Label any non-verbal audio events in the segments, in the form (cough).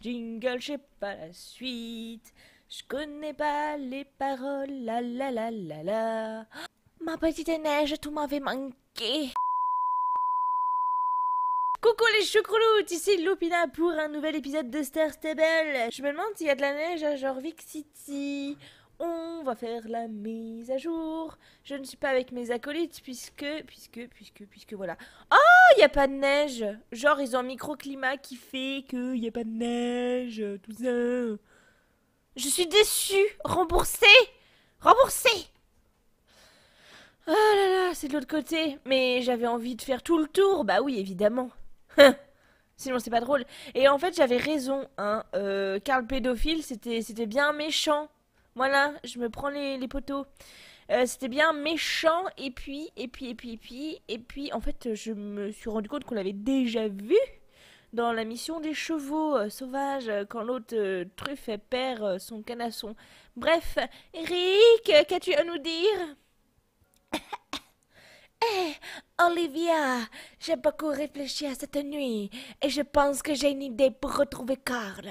Jingle jingle, pas la suite. Je connais pas les paroles, la la la la la. Ma petite neige, tout m'avait manqué. Coucou les choucrouloutes, ici Lupina pour un nouvel épisode de Star Stable. Je me demande s'il y a de la neige à Jorvik City. On va faire la mise à jour. Je ne suis pas avec mes acolytes puisque, puisque, puisque, puisque voilà. Oh il a pas de neige Genre, ils ont un microclimat qui fait qu'il n'y a pas de neige, tout ça. Je suis déçue Remboursé Remboursé oh là là, c'est de l'autre côté. Mais j'avais envie de faire tout le tour. Bah oui, évidemment. Hein. Sinon, c'est pas drôle. Et en fait, j'avais raison, hein. Euh, Karl pédophile, c'était bien méchant. Voilà, je me prends les, poteaux. Euh, c'était bien méchant et puis et puis et puis et puis et puis en fait je me suis rendu compte qu'on l'avait déjà vu dans la mission des chevaux euh, sauvages euh, quand l'autre truffe perd son canasson. Bref, Eric, qu'as-tu à nous dire (coughs) Eh, Olivia, j'ai beaucoup réfléchi à cette nuit et je pense que j'ai une idée pour retrouver Carl.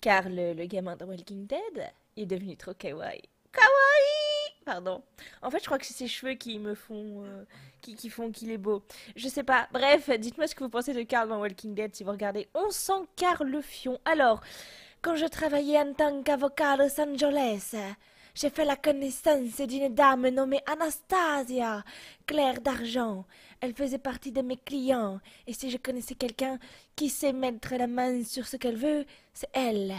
Carl, le gamin de Walking Dead il est devenu trop kawaii. Kawaii Pardon. En fait, je crois que c'est ses cheveux qui me font. Euh, qui, qui, font qu'il est beau. Je sais pas. Bref, dites-moi ce que vous pensez de Carl dans Walking Dead si vous regardez. On sent Carl le fion. Alors, quand je travaillais en tant qu'avocat à Los Angeles. J'ai fait la connaissance d'une dame nommée Anastasia, Claire d'Argent. Elle faisait partie de mes clients, et si je connaissais quelqu'un qui sait mettre la main sur ce qu'elle veut, c'est elle.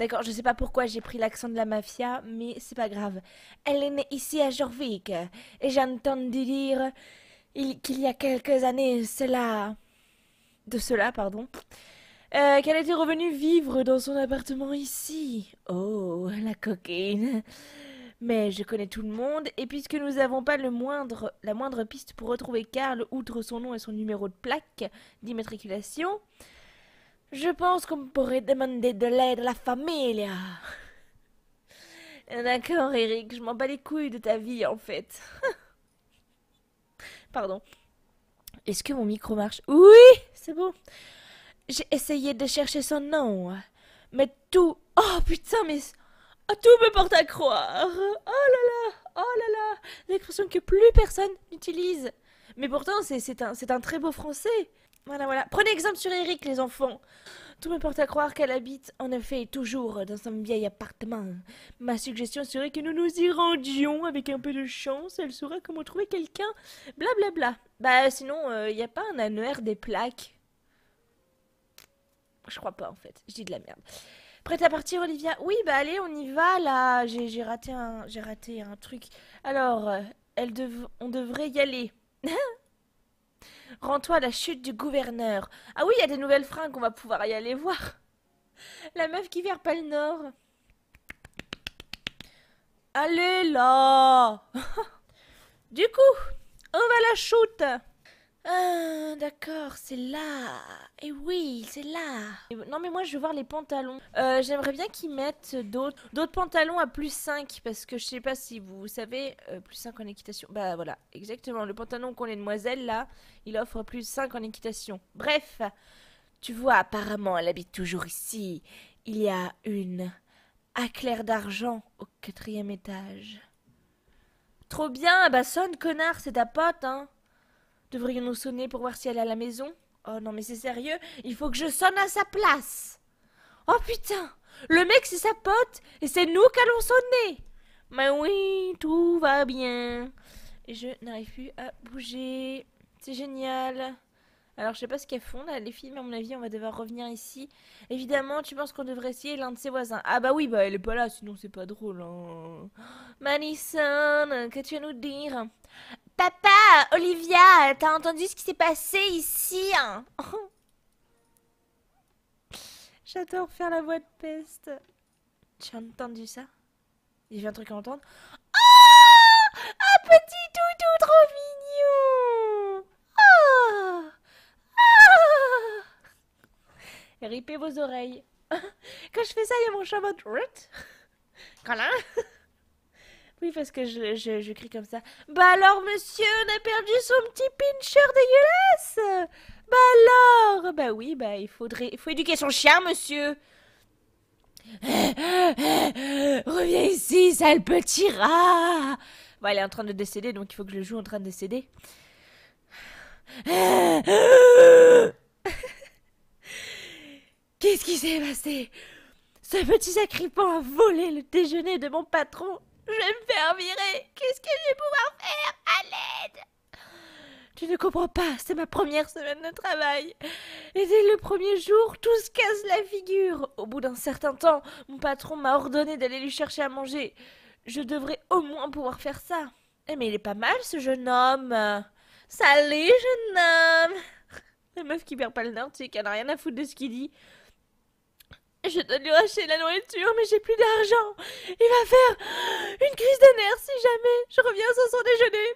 D'accord, je sais pas pourquoi j'ai pris l'accent de la mafia, mais c'est pas grave. Elle est née ici à Jorvik, et j'entends dire qu'il y a quelques années, cela. de cela, pardon. Euh, qu'elle était revenue vivre dans son appartement ici. Oh, la coquine. Mais je connais tout le monde, et puisque nous n'avons pas le moindre, la moindre piste pour retrouver Karl, outre son nom et son numéro de plaque d'immatriculation, je pense qu'on pourrait demander de l'aide à la famille. (laughs) D'accord, Eric, je m'en bats les couilles de ta vie en fait. (laughs) Pardon. Est-ce que mon micro marche Oui, c'est bon. J'ai essayé de chercher son nom, mais tout. Oh putain, mais ah, tout me porte à croire. Oh là là, oh là là, l'expression que plus personne n'utilise. Mais pourtant, c'est un, un très beau français. Voilà, voilà. Prenez exemple sur Eric, les enfants. Tout me porte à croire qu'elle habite, en effet, toujours dans son vieil appartement. Ma suggestion serait que nous nous y rendions avec un peu de chance. Elle saura comment trouver quelqu'un. Blablabla. Bla. Bah, sinon, il euh, n'y a pas un annuaire des plaques. Je crois pas, en fait. Je dis de la merde. Prête à partir, Olivia Oui, bah allez, on y va, là. J'ai raté, un, raté un truc. Alors, euh, elle dev on devrait y aller. (laughs) Rends-toi à la chute du gouverneur. Ah oui, il y a des nouvelles fringues, on va pouvoir y aller voir. La meuf qui vire pas le nord. Allez là (laughs) Du coup, on va la chute ah, d'accord, c'est là. Et eh oui, c'est là. Eh ben, non, mais moi, je veux voir les pantalons. Euh, j'aimerais bien qu'ils mettent d'autres pantalons à plus 5, parce que je sais pas si vous savez, euh, plus 5 en équitation. Bah voilà, exactement. Le pantalon qu'on est demoiselle, là, il offre plus 5 en équitation. Bref, tu vois, apparemment, elle habite toujours ici. Il y a une à clair d'argent au quatrième étage. Trop bien, bah sonne, connard, c'est ta pote, hein. Devrions-nous sonner pour voir si elle est à la maison Oh non, mais c'est sérieux, il faut que je sonne à sa place Oh putain Le mec, c'est sa pote, et c'est nous qu'allons sonner Mais oui, tout va bien. Et je n'arrive plus à bouger. C'est génial. Alors, je sais pas ce qu'elles font, les filles, mais à mon avis, on va devoir revenir ici. Évidemment, tu penses qu'on devrait essayer l'un de ses voisins. Ah bah oui, bah elle est pas là, sinon c'est pas drôle. Hein. Madison, que tu à nous dire Papa, Olivia, t'as entendu ce qui s'est passé ici hein? (laughs) J'adore faire la voix de peste. Tu as entendu ça Il y a un truc à entendre. Oh Un petit toutou trop mignon Oh Ripez vos oreilles. (laughs) Quand je fais ça, il y a mon chat en mode. (laughs) Colin (laughs) Oui, parce que je, je, crie comme ça. Bah alors, monsieur, on a perdu son petit pincher dégueulasse Bah alors Bah oui, bah il faudrait. Il faut éduquer son chien, monsieur Reviens ici, sale petit rat Bah, elle est en train de décéder, donc il faut que je le joue en train de décéder. Qu'est-ce qui s'est passé Ce petit sacripant a volé le déjeuner de mon patron. Je vais me faire virer. Qu'est-ce que je vais pouvoir faire À l'aide Tu ne comprends pas, c'est ma première semaine de travail. Et dès le premier jour, tout se casse la figure. Au bout d'un certain temps, mon patron m'a ordonné d'aller lui chercher à manger. Je devrais au moins pouvoir faire ça. Eh mais il est pas mal ce jeune homme. Salut jeune homme (laughs) La meuf qui perd pas le nord, tu sais qu'elle n'a rien à foutre de ce qu'il dit. Je dois lui racheter la nourriture, mais j'ai plus d'argent. Il va faire une crise de nerfs si jamais je reviens sans son déjeuner.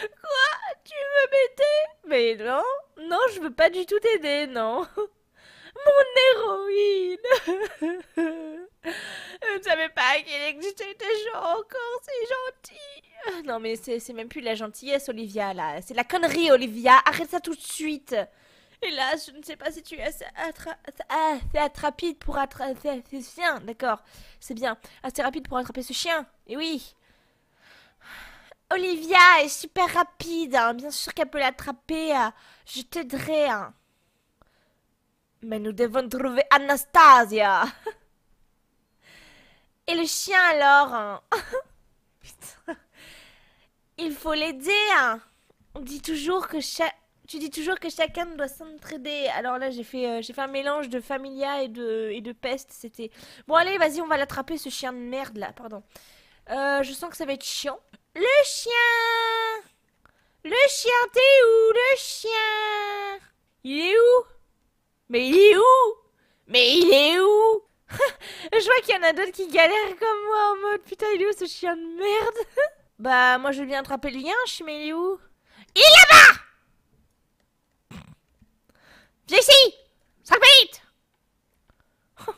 (laughs) Quoi Tu veux m'aider Mais non, non, je veux pas du tout t'aider, non. (laughs) Mon héroïne (laughs) Je ne savais pas qu'il existait des gens encore si gentils. Non mais c'est même plus la gentillesse, Olivia, là. C'est la connerie, Olivia. Arrête ça tout de suite. Hélas, je ne sais pas si tu es assez, rapide pour attraper ce chien. D'accord, c'est bien. Assez rapide pour attraper ce chien. Et oui. Olivia est super rapide. Hein. Bien sûr qu'elle peut l'attraper. Hein. Je t'aiderai. Hein. Mais nous devons trouver Anastasia. (laughs) Et le chien alors (laughs) Il faut l'aider. On dit toujours que chaque... Tu dis toujours que chacun doit s'entraider. Alors là, j'ai fait, euh, j'ai fait un mélange de familia et de, et de peste. C'était. Bon, allez, vas-y, on va l'attraper, ce chien de merde là, pardon. Euh, je sens que ça va être chiant. Le chien Le chien, t'es où Le chien Il est où Mais il est où Mais il est où (laughs) Je vois qu'il y en a d'autres qui galèrent comme moi en mode putain, il est où ce chien de merde (laughs) Bah, moi je vais bien attraper le lien, mais il est où Il est là-bas Jessie Ça vite oh.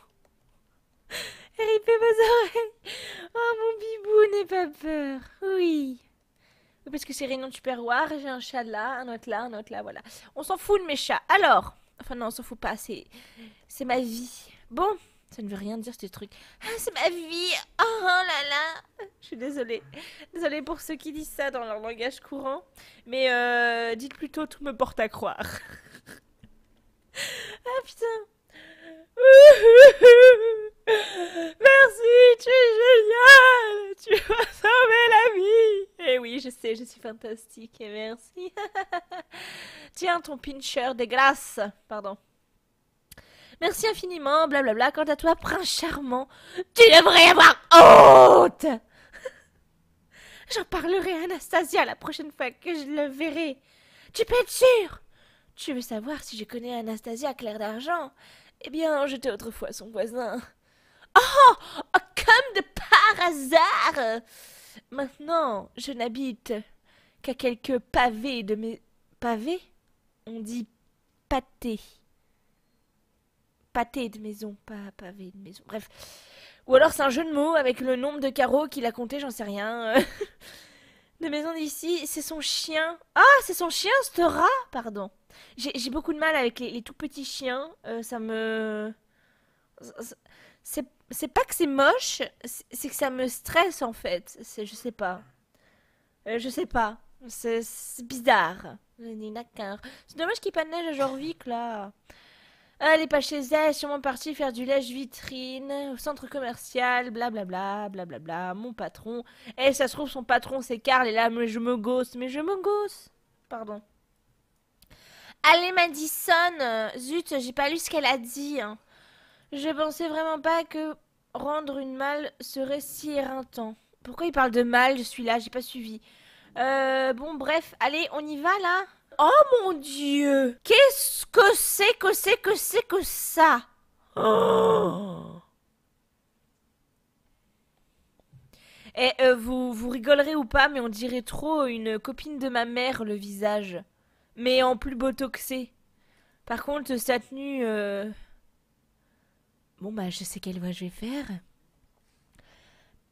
Ripez vos oreilles Oh mon bibou, n'aie pas peur Oui parce que c'est Réunion de perroir j'ai un chat là, un autre là, un autre là, voilà. On s'en fout de mes chats. Alors, enfin non, on s'en fout pas, c'est, c'est ma vie. Bon, ça ne veut rien dire ces trucs. Ah, c'est ma vie Oh là là Je suis désolée. Désolée pour ceux qui disent ça dans leur langage courant. Mais euh, dites plutôt tout me porte à croire. Ah putain (laughs) Merci, tu es génial Tu m'as sauvé la vie Eh oui, je sais, je suis fantastique, et merci (laughs) Tiens, ton pincher des glaces Pardon. Merci infiniment, blablabla. Quant à toi, prince charmant, tu devrais avoir honte (laughs) J'en parlerai à Anastasia la prochaine fois que je le verrai. Tu peux être sûr tu veux savoir si je connais Anastasia Claire d'Argent Eh bien, j'étais autrefois son voisin. Oh, oh Comme de par hasard Maintenant, je n'habite qu'à quelques pavés de mes. Pavés On dit pâté. Pâté de maison, pas pavés de maison. Bref. Ou alors c'est un jeu de mots avec le nombre de carreaux qu'il a compté, j'en sais rien. (laughs) de maison d'ici, c'est son chien. Ah, c'est son chien, ce rat Pardon. J'ai beaucoup de mal avec les, tout petits chiens. Euh, ça me. C'est pas que c'est moche, c'est que ça me stresse en fait. Je sais pas. Euh, je sais pas. C'est bizarre. C'est dommage qu'il n'y ait pas de neige à Jorvik là. Ah, elle est pas chez elle, sûrement partie faire du lèche vitrine au centre commercial, blablabla, blablabla, mon patron. Eh, ça se trouve, son patron c'est Carl et là, je me gosse, mais je me gosse. Pardon. Allez Madison, euh, zut, j'ai pas lu ce qu'elle a dit. Hein. Je pensais vraiment pas que rendre une malle serait si éreintant. Pourquoi il parle de mal Je suis là, j'ai pas suivi. Euh, bon, bref, allez, on y va là Oh mon dieu Qu'est-ce que c'est que c'est que c'est que ça oh. Et eh, euh, vous, vous rigolerez ou pas, mais on dirait trop une copine de ma mère le visage mais en plus beau botoxé. Par contre, sa tenue. Euh, bon, bah, je sais quelle voix je vais faire.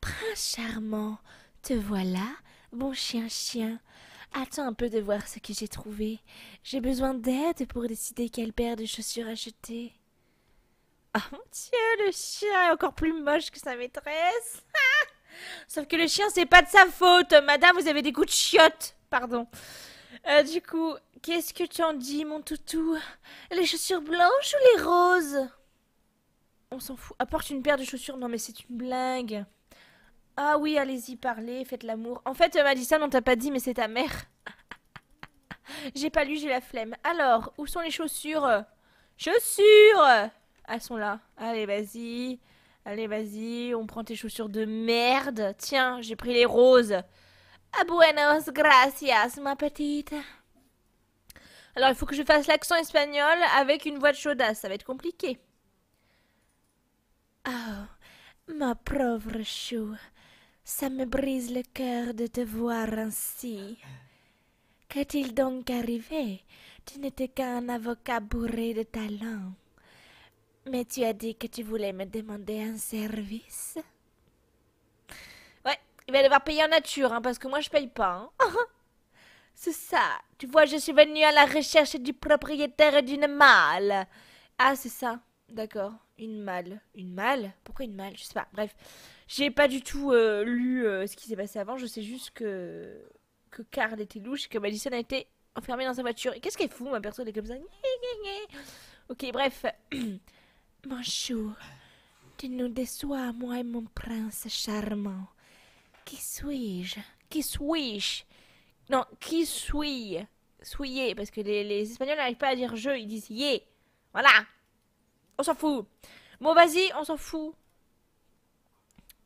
Prince charmant, te voilà, bon chien chien. Attends un peu de voir ce que j'ai trouvé. J'ai besoin d'aide pour décider quelle paire de chaussures acheter. Ah oh mon dieu, le chien est encore plus moche que sa maîtresse. (laughs) Sauf que le chien, c'est pas de sa faute. Madame, vous avez des goûts de chiottes. Pardon. Euh, du coup, qu'est-ce que tu en dis, mon toutou Les chaussures blanches ou les roses On s'en fout. Apporte une paire de chaussures. Non, mais c'est une blague. Ah oui, allez-y, parlez, faites l'amour. En fait, euh, Madison, on t'a pas dit, mais c'est ta mère. (laughs) j'ai pas lu, j'ai la flemme. Alors, où sont les chaussures Chaussures Elles sont là. Allez, vas-y. Allez, vas-y, on prend tes chaussures de merde. Tiens, j'ai pris les roses. Ah, Buenos gracias, ma petite. Alors, il faut que je fasse l'accent espagnol avec une voix de chaudasse. Ça va être compliqué. Oh, ma pauvre chou. Ça me brise le cœur de te voir ainsi. Qu'est-il donc arrivé Tu n'étais qu'un avocat bourré de talent. Mais tu as dit que tu voulais me demander un service il va devoir payer en nature, hein, parce que moi je paye pas. Hein. (laughs) C'est ça. Tu vois, je suis venue à la recherche du propriétaire d'une malle. Ah, c'est ça. D'accord. Une malle. Une malle Pourquoi une malle Je sais pas. Bref. J'ai pas du tout euh, lu euh, ce qui s'est passé avant. Je sais juste que. que Carl était louche et que Madison a été enfermée dans sa voiture. Et qu'est-ce qu'elle fout, ma personne Elle est comme ça. (laughs) ok, bref. Bonjour. (clears throat) Tu nous déçois, moi et mon prince charmant. Qui suis-je Qui suis-je Non, qui suis Souillé, parce que les, Espagnols n'arrivent pas à dire je, ils disent yé. Voilà. On s'en fout. Bon, vas-y, on s'en fout.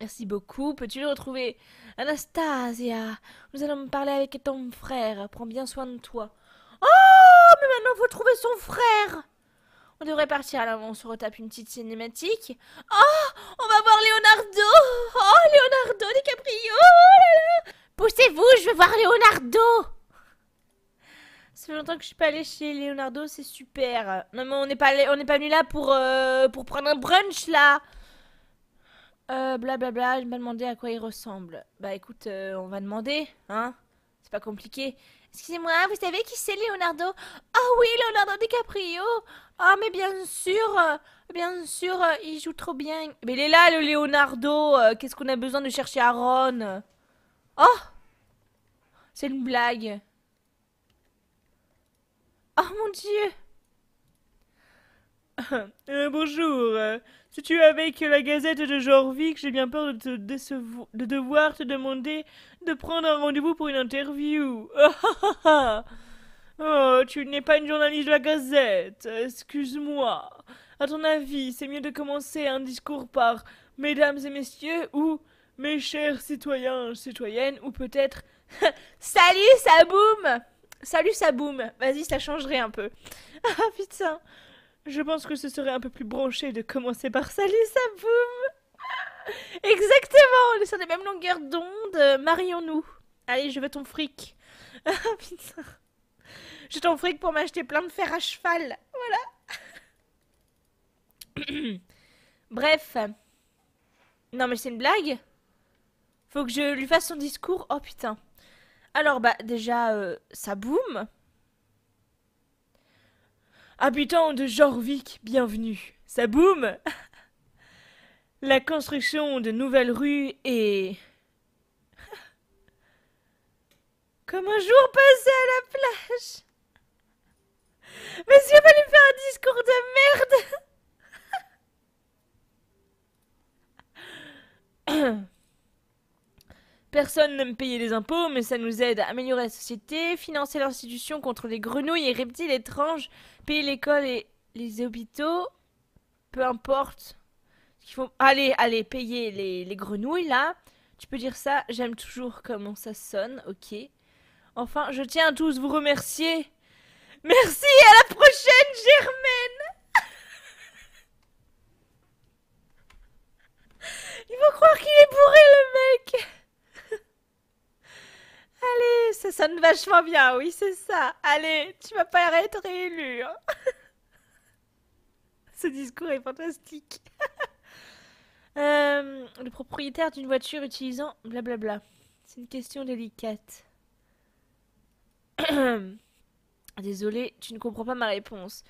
Merci beaucoup. Peux-tu le retrouver Anastasia, nous allons parler avec ton frère. Prends bien soin de toi. Oh, mais maintenant, il faut trouver son frère. On devrait partir, alors on se retape une petite cinématique. Oh, on va voir Leonardo. Oh, vous je vais voir Leonardo ça fait longtemps que je suis pas allée chez Leonardo, c'est super. Non mais on n'est pas on n'est pas venu là pour euh, pour prendre un brunch là. Euh, bla, bla, je me demandé à quoi il ressemble. Bah écoute, euh, on va demander, hein C'est pas compliqué. Excusez-moi, vous savez qui c'est Leonardo ah oui, Leonardo DiCaprio Ah mais bien sûr, bien sûr, il joue trop bien. Mais il est là le Leonardo, euh, qu'est-ce qu'on a besoin de chercher à Ron Oh c'est une blague. Oh mon dieu (laughs) euh, Bonjour. Si tu es avec la gazette de Jorvik, j'ai bien peur de, devoir te demander de prendre un rendez-vous pour une interview. (laughs) oh, tu n'es pas une journaliste de la gazette. Excuse-moi. À ton avis, c'est mieux de commencer un discours par Mesdames et messieurs ou Mes chers citoyens, citoyennes ou peut-être (laughs) Salut, ça boum Salut, ça boum Vas-y, ça changerait un peu. (laughs) Ah putain Je pense que ce serait un peu plus branché de commencer par Salut, ça boum (laughs) Exactement On est sur les mêmes longueurs d'onde. Euh, marions-nous. Allez, je veux ton fric. Ah putain J'ai ton fric pour m'acheter plein de fer à cheval. Voilà (coughs) Bref. Non mais c'est une blague Faut que je lui fasse son discours. Oh putain. Alors, bah, déjà, ça boum. Habitants de Jorvik, bienvenue. Ça boum La construction de nouvelles rues est... Comme un jour passé à la plage Mais Monsieur va lui faire un discours de merde Personne n'aime payer les impôts, mais ça nous aide à améliorer la société, financer l'institution contre les grenouilles et reptiles étranges, payer l'école et les hôpitaux. Peu importe. Faut... Allez, allez, payer les, les grenouilles là. Tu peux dire ça, j'aime toujours comment ça sonne, ok. Enfin, je tiens à tous vous remercier. Merci Ça sonne vachement bien, oui, c'est ça. Allez, tu vas pas être réélu. Hein. (laughs) Ce discours est fantastique. (laughs) Euh, le propriétaire d'une voiture utilisant blablabla. C'est une question délicate. (coughs) Désolé, tu ne comprends pas ma réponse.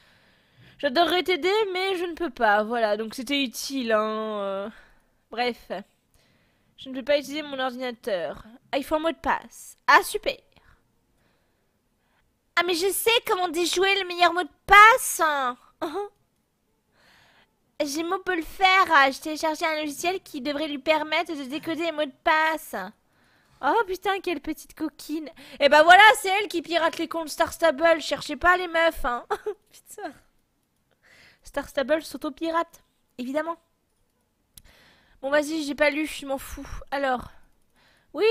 J'adorerais t'aider, mais je ne peux pas. Voilà, donc c'était utile. Hein, euh. Bref. Je ne peux pas utiliser mon ordinateur. il faut un mot de passe. Ah, super ah mais je sais comment déjouer le meilleur mot de passe J'ai mot pour le faire, ah, j'ai téléchargé un logiciel qui devrait lui permettre de décoder les mots de passe. Oh putain, quelle petite coquine Et eh bah ben voilà, c'est elle qui pirate les comptes Star Stable, cherchez pas les meufs hein. (laughs) Putain Star Stable s'auto-pirate, évidemment. Bon vas-y, j'ai pas lu, je m'en fous. Alors... Oui,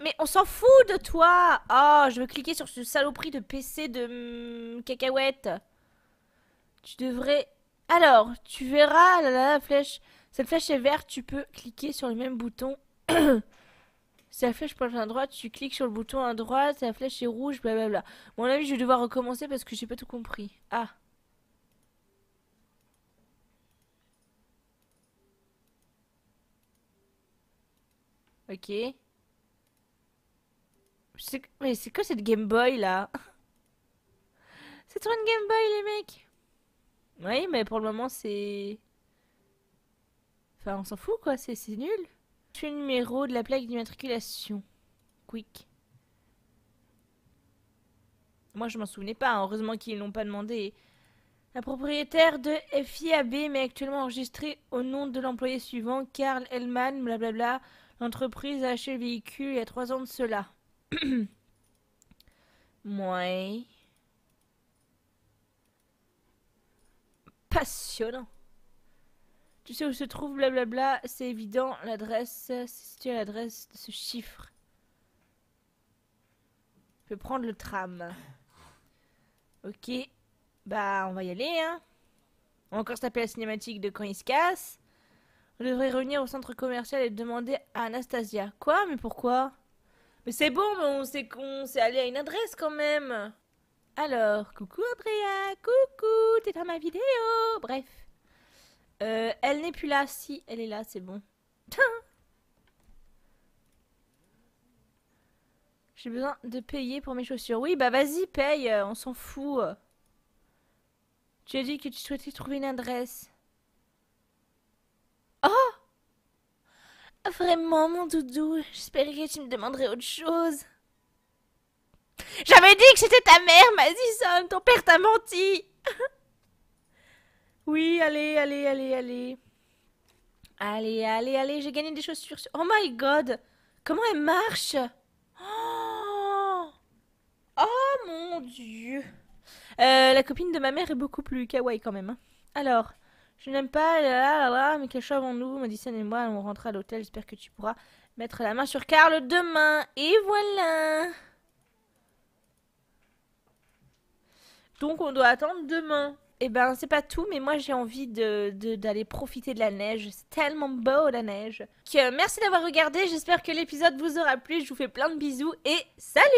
mais on s'en fout de toi Oh, je veux cliquer sur ce saloperie de PC de hum, cacahuète. Tu devrais... Alors, tu verras la, la, flèche. Cette flèche est verte, tu peux cliquer sur le même bouton. C'est (coughs) la flèche pointe à droite, tu cliques sur le bouton à droite. c'est la flèche est rouge, blablabla. Bon, mon avis, je vais devoir recommencer parce que j'ai pas tout compris. Ah Ok. Mais c'est quoi cette Game Boy là C'est trop une Game Boy les mecs Oui mais pour le moment c'est... Enfin on s'en fout quoi, c'est nul. Je numéro de la plaque d'immatriculation. Quick. Moi je m'en souvenais pas, hein. heureusement qu'ils l'ont pas demandé. La propriétaire de FIAB mais actuellement enregistrée au nom de l'employé suivant, Karl Hellman, blablabla. L'entreprise a acheté le véhicule il y a trois ans de cela. (coughs) moins passionnant. Tu sais où se trouve blablabla, c'est évident, l'adresse, c'est situé à l'adresse de ce chiffre. Je peux prendre le tram. Ok, bah on va y aller hein. On va encore se taper la cinématique de quand il se casse. On devrait revenir au centre commercial et demander à Anastasia. Quoi Mais pourquoi mais c'est bon, mais on sait qu'on s'est allé à une adresse quand même. Alors, coucou Andrea, coucou, t'es dans ma vidéo. Bref. Euh, elle n'est plus là. Si, elle est là, c'est bon. J'ai besoin de payer pour mes chaussures. Oui, bah vas-y, paye, euh, on s'en fout. Tu as dit que tu souhaitais trouver une adresse. Vraiment, mon doudou, j'espérais que tu me demanderais autre chose. J'avais dit que c'était ta mère, Madison, ton père t'a menti. (laughs) oui, allez, allez, allez, allez. Allez, allez, allez, j'ai gagné des chaussures. Oh my god, comment elle marche oh, oh, mon dieu. Euh, la copine de ma mère est beaucoup plus kawaii quand même. Hein. Alors, je n'aime pas, là, là, là, mais quel avons-nous Madison et moi on rentre à l'hôtel. J'espère que tu pourras mettre la main sur Carl demain. Et voilà Donc on doit attendre demain. Et eh ben, c'est pas tout, mais moi j'ai envie d'aller profiter de la neige. C'est tellement beau la neige. merci d'avoir regardé, j'espère que l'épisode vous aura plu. Je vous fais plein de bisous et salut